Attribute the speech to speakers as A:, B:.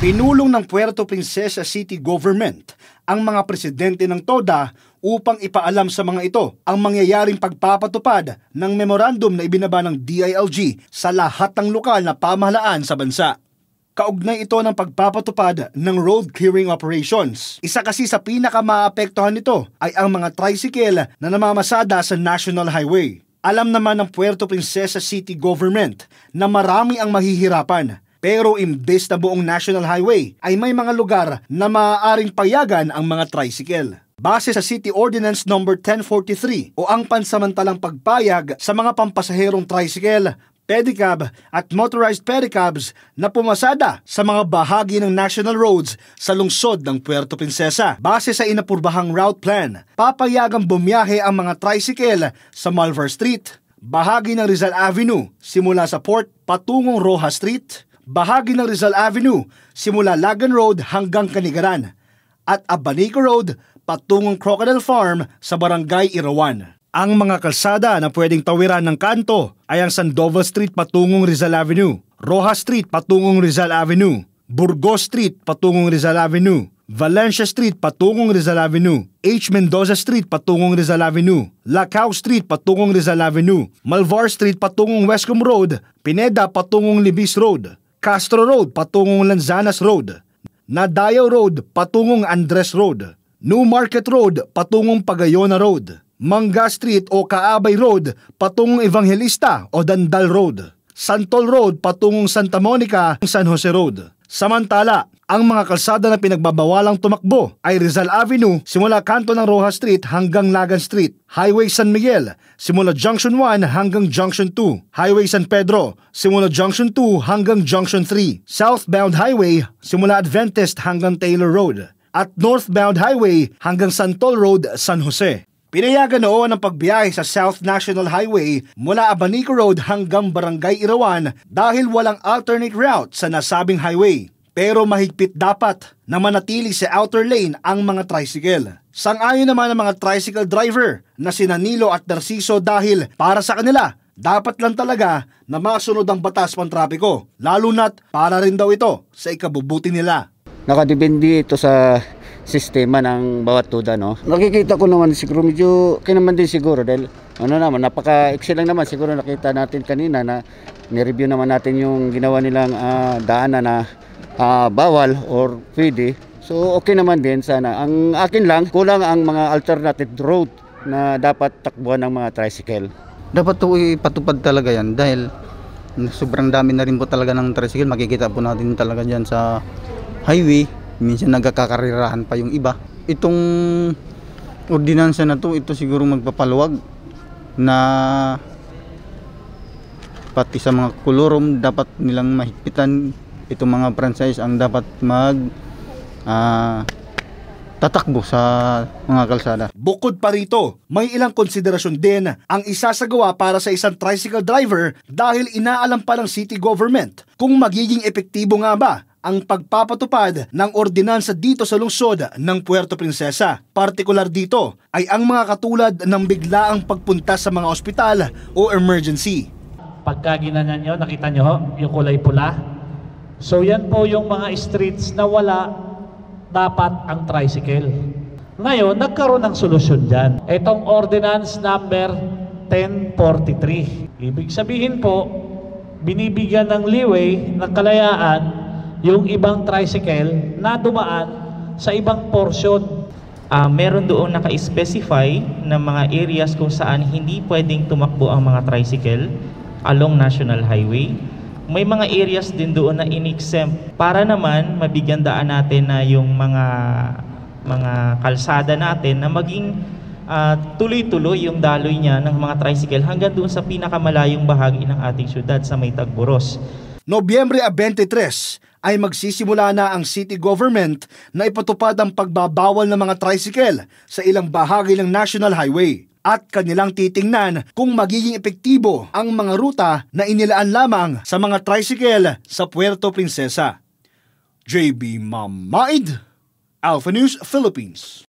A: Pinulong ng Puerto Princesa City Government ang mga presidente ng TODA upang ipaalam sa mga ito ang mangyayaring pagpapatupad ng memorandum na ibinaba ng DILG sa lahat ng lokal na pamahalaan sa bansa. Kaugnay ito ng pagpapatupad ng road clearing operations. Isa kasi sa pinakamaapektuhan nito ay ang mga tricycle na namamasada sa National Highway. Alam naman ng Puerto Princesa City Government na marami ang mahihirapan pero imbes na buong national highway ay may mga lugar na maaaring payagan ang mga tricycle base sa City Ordinance No. 1043 o ang pansamantalang pagpayag sa mga pampasaherong tricycle, pedicab at motorized pedicabs na pumasada sa mga bahagi ng national roads sa lungsod ng Puerto Princesa. Base sa inapurbahang route plan, papayagang bumiyahe ang mga tricycle sa Malvar Street, bahagi ng Rizal Avenue simula sa Port patungong Roja Street, bahagi ng Rizal Avenue simula Lagan Road hanggang Kanigaran at Abanico Road patungong Crocodile Farm sa Barangay Irawan. Ang mga kalsada na pwedeng tawiran ng kanto ay ang Sandoval Street patungong Rizal Avenue, Roja Street patungong Rizal Avenue, Burgos Street patungong Rizal Avenue, Valencia Street patungong Rizal Avenue, H. Mendoza Street patungong Rizal Avenue, Lacao Street patungong Rizal Avenue, Malvar Street patungong Westcom Road, Pineda patungong Libis Road, Castro Road patungong Lanzanas Road, Nadayaw Road patungong Andres Road, New Market Road patungong Pagayona Road, Mangga Street o Kaabay Road patungong Evangelista o Dandal Road, Santol Road patungong Santa Monica, San Jose Road. Samantala, ang mga kalsada na pinagbabawalang tumakbo ay Rizal Avenue simula kanto ng Rojas Street hanggang Lagan Street, Highway San Miguel simula Junction 1 hanggang Junction 2, Highway San Pedro simula Junction 2 hanggang Junction 3, Southbound Highway simula Adventist hanggang Taylor Road, at Northbound Highway hanggang Santol Road, San Jose. Pinayagan noon ang pagbiyahe sa South National Highway mula Abanico Road hanggang Barangay Irawan dahil walang alternate route sa nasabing highway. Pero mahigpit dapat na manatili sa outer lane ang mga tricycle. Sangayon naman ang mga tricycle driver na sina Nilo at Narciso dahil para sa kanila, dapat lang talaga na masunod ang batas pang trapiko, lalo na't para rin daw ito sa ikabubuti nila.
B: Nakadepende ito sa sistema ng bawat tuda, no? Nakikita ko naman siguro medyo kinaman din siguro dahil ano naman, napaka excellent naman siguro nakita natin kanina na ni-review naman natin yung ginawa nilang uh, daanan na uh, bawal or pwede. So okay naman din sana. Ang akin lang, kulang ang mga alternative road na dapat takbuhan ng mga tricycle. Dapat to ipatupad talaga yan dahil sobrang dami na rin po talaga ng tricycle. Makikita po natin talaga dyan sa highway. Minsan nagkakakarirahan pa yung iba. Itong ordinansa na to, ito siguro magpapaluwag na pati sa mga kolorom dapat nilang mahigpitan itong mga franchise ang dapat mag uh, tatakbo sa mga kalsada.
A: Bukod pa rito, may ilang konsiderasyon din ang isasagawa para sa isang tricycle driver dahil inaalam pa ng city government kung magiging epektibo nga ba ang pagpapatupad ng ordinansa dito sa lungsod ng Puerto Princesa. Partikular dito ay ang mga katulad ng biglaang pagpunta sa mga ospital o emergency.
B: Pagka ginanyan nyo, nakita nyo yung kulay pula, So yan po yung mga streets na wala dapat ang tricycle. Ngayon, nagkaroon ng solusyon dyan. Itong Ordinance Number 1043. Ibig sabihin po, binibigyan ng leeway, ng kalayaan, yung ibang tricycle na dumaan sa ibang portion. Uh, meron doon naka-specify na mga areas kung saan hindi pwedeng tumakbo ang mga tricycle along National Highway may mga areas din doon na inexempt para naman mabigyan daan natin na yung mga mga kalsada natin na maging uh, tuloy-tuloy yung daloy niya ng mga tricycle
A: hanggang doon sa pinakamalayong bahagi ng ating syudad sa may Tagboros. Nobyembre 23 ay magsisimula na ang city government na ipatupad ang pagbabawal ng mga tricycle sa ilang bahagi ng National Highway at kanilang titingnan kung magiging epektibo ang mga ruta na inilaan lamang sa mga tricycle sa Puerto Princesa. JB Mamaid, Alpha News, Philippines.